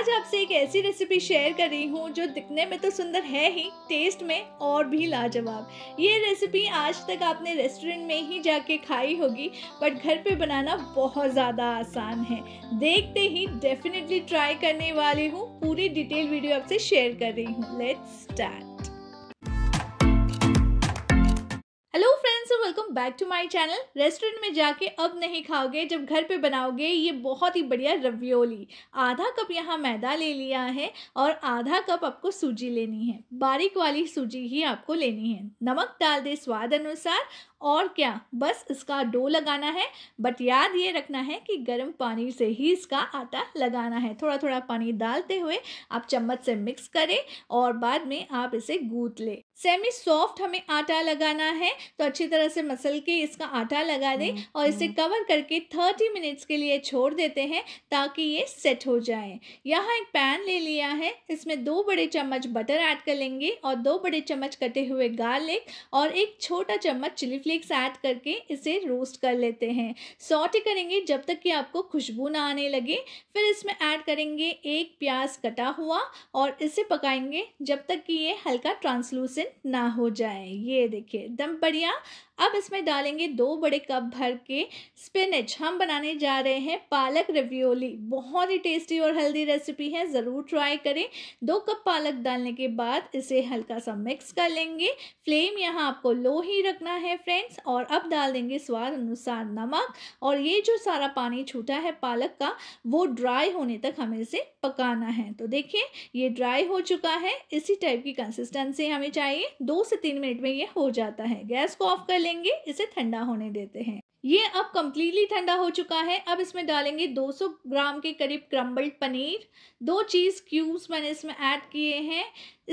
आज आपसे एक ऐसी रेसिपी शेयर कर रही हूँ जो दिखने में तो सुंदर है ही टेस्ट में और भी लाजवाब ये रेसिपी आज तक आपने रेस्टोरेंट में ही जाके खाई होगी बट घर पे बनाना बहुत ज़्यादा आसान है देखते ही डेफिनेटली ट्राई करने वाली हूँ पूरी डिटेल वीडियो आपसे शेयर कर रही हूँ let's start hello friends welcome back to my channel restaurant में जाके अब नहीं खाओगे जब घर पे बनाओगे ये बहुत ही बढ़िया रवियोली आधा कप यहाँ मैदा ले लिया है और आधा कप आपको सूजी लेनी है बारीक वाली सूजी ही आपको लेनी है नमक डाल दे स्वाद अनुसार और क्या बस इसका डो लगाना है बट याद ये रखना है कि गर्म पानी से ही इसका आटा लगाना है थोड़ा थोड़ा पानी डालते हुए आप चम्मच से मिक्स करें और बाद में आप इसे गूथ लें सेमी सॉफ्ट हमें आटा लगाना है तो अच्छी तरह से मसल के इसका आटा लगा दें हम्म, और इसे हम्म। कवर करके थर्टी मिनट्स के लिए छोड़ देते हैं ताकि ये सेट हो जाए यहाँ एक पैन ले लिया है इसमें दो बड़े चम्मच बटर ऐड कर लेंगे और दो बड़े चम्मच कटे हुए गार्लिक और एक छोटा चम्मच चिली फ्लेक्स ऐड करके इसे रोस्ट कर लेते हैं सॉटे करेंगे जब तक कि आपको खुशबू ना आने लगे फिर इसमें ऐड करेंगे एक प्याज कटा हुआ और इसे पकाएंगे जब तक कि ये हल्का ट्रांसलूसेंट ना हो जाए ये देखिए दम बढ़िया अब इसमें डालेंगे दो बड़े कप भर के स्पिनच हम बनाने जा रहे हैं पालक रेवियोली बहुत ही टेस्टी और हेल्दी रेसिपी है ज़रूर ट्राई करें दो कप पालक डालने के बाद इसे हल्का सा मिक्स कर लेंगे फ्लेम यहाँ आपको लो ही रखना है फ्रेंड्स और अब डाल देंगे स्वाद अनुसार नमक और ये जो सारा पानी छूटा है पालक का वो ड्राई होने तक हमें इसे पकाना है तो देखिए ये ड्राई हो चुका है इसी टाइप की कंसिस्टेंसी हमें चाहिए दो से तीन मिनट में ये हो जाता है गैस को ऑफ कर लें लेंगे इसे ठंडा होने देते हैं ये अब कम्प्लीटली ठंडा हो चुका है अब इसमें डालेंगे 200 ग्राम के करीब क्रम्बल्ड पनीर दो चीज़ क्यूब्स मैंने इसमें ऐड किए हैं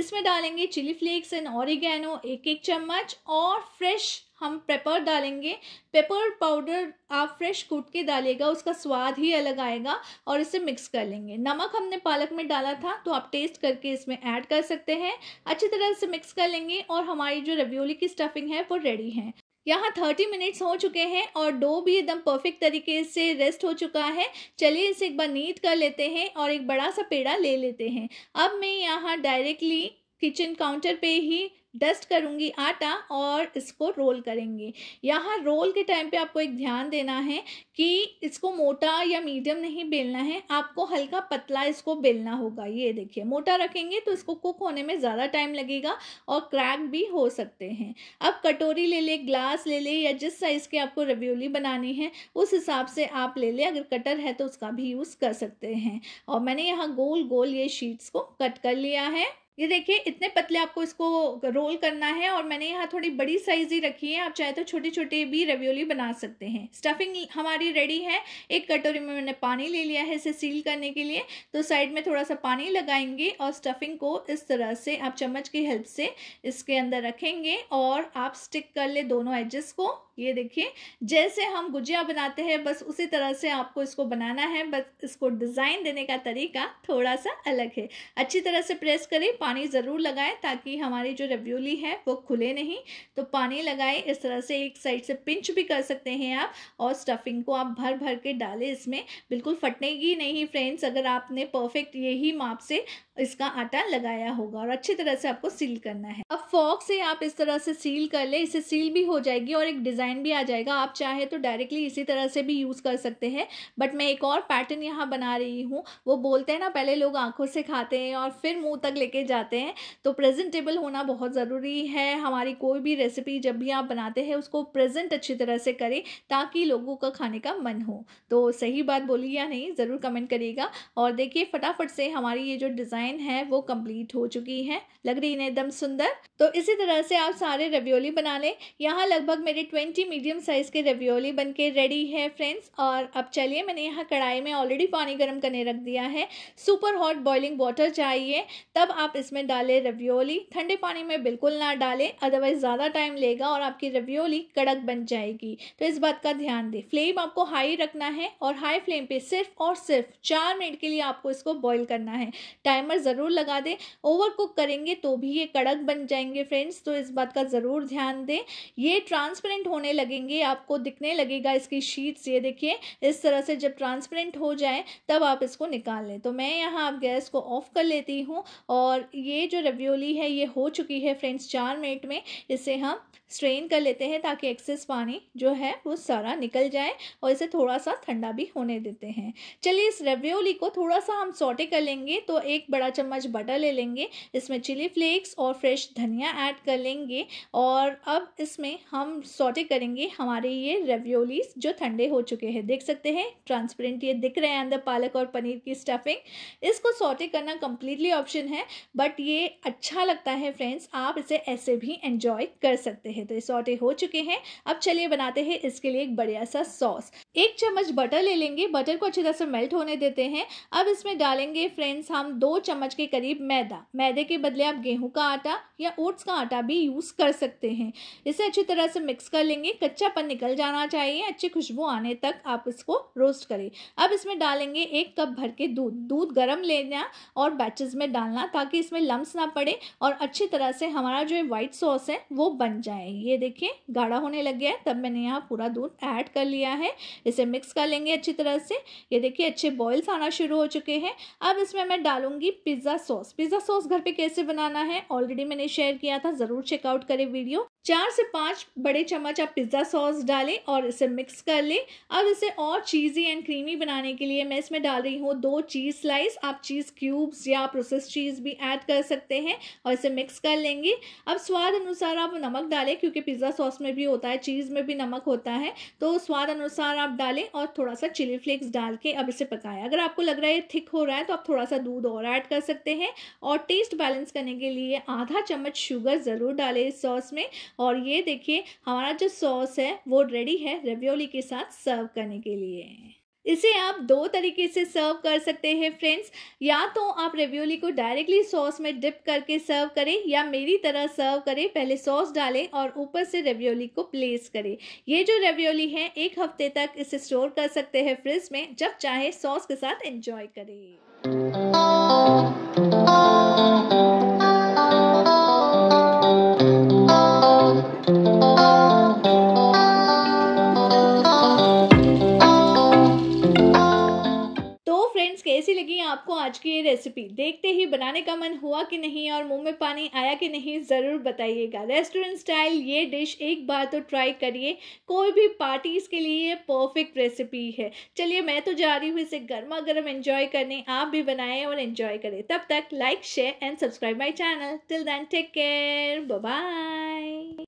इसमें डालेंगे चिली फ्लेक्स एंड ऑरिगेनो एक एक चम्मच और फ्रेश हम पेपर डालेंगे पेपर पाउडर आप फ्रेश कूट के डालिएगा उसका स्वाद ही अलग आएगा और इसे मिक्स कर लेंगे नमक हमने पालक में डाला था तो आप टेस्ट करके इसमें ऐड कर सकते हैं अच्छी तरह से मिक्स कर लेंगे और हमारी जो रवियोली की स्टफिंग है वो रेडी है यहाँ थर्टी मिनट्स हो चुके हैं और डो भी एकदम परफेक्ट तरीके से रेस्ट हो चुका है चलिए इसे एक बार नीट कर लेते हैं और एक बड़ा सा पेड़ा ले लेते हैं अब मैं यहाँ डायरेक्टली किचन काउंटर पे ही डस्ट करूँगी आटा और इसको रोल करेंगे यहाँ रोल के टाइम पे आपको एक ध्यान देना है कि इसको मोटा या मीडियम नहीं बेलना है आपको हल्का पतला इसको बेलना होगा ये देखिए मोटा रखेंगे तो इसको कुक होने में ज़्यादा टाइम लगेगा और क्रैक भी हो सकते हैं अब कटोरी ले ले ग्लास ले ले या जिस साइज़ के आपको रवियोली बनानी है उस हिसाब से आप ले ले अगर कटर है तो उसका भी यूज़ कर सकते हैं और मैंने यहाँ गोल गोल ये शीट्स को कट कर लिया है ये देखिए इतने पतले आपको इसको रोल करना है और मैंने यहाँ थोड़ी बड़ी साइज़ ही रखी है आप चाहे तो छोटे छोटे भी रेवियोली बना सकते हैं स्टफिंग हमारी रेडी है एक कटोरी में मैंने पानी ले लिया है इसे सील करने के लिए तो साइड में थोड़ा सा पानी लगाएंगे और स्टफिंग को इस तरह से आप चम्मच की हेल्प से इसके अंदर रखेंगे और आप स्टिक कर ले दोनों एजेस को ये देखिए जैसे हम गुजिया बनाते हैं बस उसी तरह से आपको इसको बनाना है बस इसको डिज़ाइन देने का तरीका थोड़ा सा अलग है अच्छी तरह से प्रेस करें पानी ज़रूर लगाएं ताकि हमारी जो रव्यूली है वो खुले नहीं तो पानी लगाएं इस तरह से एक साइड से पिंच भी कर सकते हैं आप और स्टफिंग को आप भर भर के डालें इसमें बिल्कुल फटनेगी नहीं फ्रेंड्स अगर आपने परफेक्ट यही माप से इसका आटा लगाया होगा और अच्छी तरह से आपको सील करना है अब फॉक से आप इस तरह से सील कर ले इसे सील भी हो जाएगी और एक डिज़ाइन डिज़ाइन भी आ जाएगा आप चाहे तो डायरेक्टली इसी तरह से भी यूज़ कर सकते हैं बट मैं एक और पैटर्न यहाँ बना रही हूँ वो बोलते हैं ना पहले लोग आंखों से खाते हैं और फिर मुंह तक लेके जाते हैं तो प्रेजेंटेबल होना बहुत ज़रूरी है हमारी कोई भी रेसिपी जब भी आप बनाते हैं उसको प्रेजेंट अच्छी तरह से करें ताकि लोगों का खाने का मन हो तो सही बात बोली या नहीं ज़रूर कमेंट करिएगा और देखिए फटाफट से हमारी ये जो डिज़ाइन है वो कंप्लीट हो चुकी है लग रही है एकदम सुंदर तो इसी तरह से आप सारे रवियोली बना लें यहाँ लगभग मेरे ट्वेंटी टेस्टी मीडियम साइज़ के रेवियोली बन के रेडी है फ्रेंड्स और अब चलिए मैंने यहाँ कढ़ाई में ऑलरेडी पानी गर्म करने रख दिया है सुपर हॉट बॉइलिंग वाटर चाहिए तब आप इसमें डालें रेवियोली ठंडे पानी में बिल्कुल ना डालें अदरवाइज़ ज़्यादा टाइम लेगा और आपकी रेवियोली कड़क बन जाएगी तो इस बात का ध्यान दें फ्लेम आपको हाई रखना है और हाई फ्लेम पर सिर्फ और सिर्फ चार मिनट के लिए आपको इसको बॉयल करना है टाइमर ज़रूर लगा दें ओवर कुक करेंगे तो भी ये कड़क बन जाएंगे फ्रेंड्स तो इस बात का ज़रूर ध्यान दें ये ट्रांसपेरेंट होने होने लगेंगे आपको दिखने लगेगा इसकी शीट्स ये देखिए इस तरह से जब ट्रांसपेरेंट हो जाए तब आप इसको निकाल लें तो मैं यहाँ आप गैस को ऑफ़ कर लेती हूँ और ये जो रवियोली है ये हो चुकी है फ्रेंड्स चार मिनट में इसे हम स्ट्रेन कर लेते हैं ताकि एक्सेस पानी जो है वो सारा निकल जाए और इसे थोड़ा सा ठंडा भी होने देते हैं चलिए इस रेवियोली को थोड़ा सा हम सोटे कर लेंगे तो एक बड़ा चम्मच बटर ले लेंगे इसमें चिली फ्लेक्स और फ्रेश धनिया ऐड कर लेंगे और अब इसमें हम सोटे कर करेंगे हमारे ये रेवियोलीस जो ठंडे हो चुके हैं देख सकते हैं ट्रांसपेरेंट ये दिख रहे हैं अंदर पालक और पनीर की स्टफिंग इसको सोटे करना कम्प्लीटली ऑप्शन है बट ये अच्छा लगता है फ्रेंड्स आप इसे ऐसे भी एंजॉय कर सकते हैं तो ये सोटे हो चुके हैं अब चलिए बनाते हैं इसके लिए एक बढ़िया सा सॉस एक चम्मच बटर ले लेंगे बटर को अच्छी तरह से मेल्ट होने देते हैं अब इसमें डालेंगे फ्रेंड्स हम दो चम्मच के करीब मैदा मैदे के बदले आप गेहूं का आटा या ओट्स का आटा भी यूज़ कर सकते हैं इसे अच्छी तरह से मिक्स कर लेंगे देंगे कच्चापन निकल जाना चाहिए अच्छी खुशबू आने तक आप इसको रोस्ट करें अब इसमें डालेंगे एक कप भर के दूध दूध गर्म लेना और बैचेस में डालना ताकि इसमें लम्स ना पड़े और अच्छी तरह से हमारा जो व्हाइट सॉस है वो बन जाए ये देखिए गाढ़ा होने लग गया है तब मैंने यहाँ पूरा दूध ऐड कर लिया है इसे मिक्स कर लेंगे अच्छी तरह से ये देखिए अच्छे बॉयल्स आना शुरू हो चुके हैं अब इसमें मैं डालूंगी पिज़्ज़ा सॉस पिज़्ज़ा सॉस घर पे कैसे बनाना है ऑलरेडी मैंने शेयर किया था ज़रूर चेकआउट करें वीडियो चार से पाँच बड़े चम्मच आप पिज़्ज़ा सॉस डालें और इसे मिक्स कर लें अब इसे और चीज़ी एंड क्रीमी बनाने के लिए मैं इसमें डाल रही हूँ दो चीज़ स्लाइस आप चीज़ क्यूब्स या प्रोसेस चीज़ भी ऐड कर सकते हैं और इसे मिक्स कर लेंगे अब स्वाद अनुसार आप नमक डालें क्योंकि पिज़्ज़ा सॉस में भी होता है चीज़ में भी नमक होता है तो स्वाद अनुसार आप डालें और थोड़ा सा चिली फ्लेक्स डाल के अब इसे पकाएं अगर आपको लग रहा है थिक हो रहा है तो आप थोड़ा सा दूध और ऐड कर सकते हैं और टेस्ट बैलेंस करने के लिए आधा चम्मच शुगर ज़रूर डालें इस सॉस में और ये देखिए हमारा जो सॉस है वो रेडी है रेवियोली के साथ सर्व करने के लिए इसे आप दो तरीके से सर्व कर सकते हैं फ्रेंड्स या तो आप रेवियोली को डायरेक्टली सॉस में डिप करके सर्व करें या मेरी तरह सर्व करें पहले सॉस डालें और ऊपर से रेवियोली को प्लेस करें ये जो रेवियोली है एक हफ्ते तक इसे स्टोर कर सकते हैं फ्रिज में जब चाहे सॉस के साथ एंजॉय करें की ये रेसिपी देखते ही बनाने का मन हुआ कि नहीं और मुंह में पानी आया कि नहीं ज़रूर बताइएगा रेस्टोरेंट स्टाइल ये डिश एक बार तो ट्राई करिए कोई भी पार्टीज़ के लिए ये परफेक्ट रेसिपी है चलिए मैं तो जा रही हूँ इसे गर्मा गर्म एन्जॉय करने आप भी बनाएं और इन्जॉय करें तब तक like share and subscribe my channel till then take care bye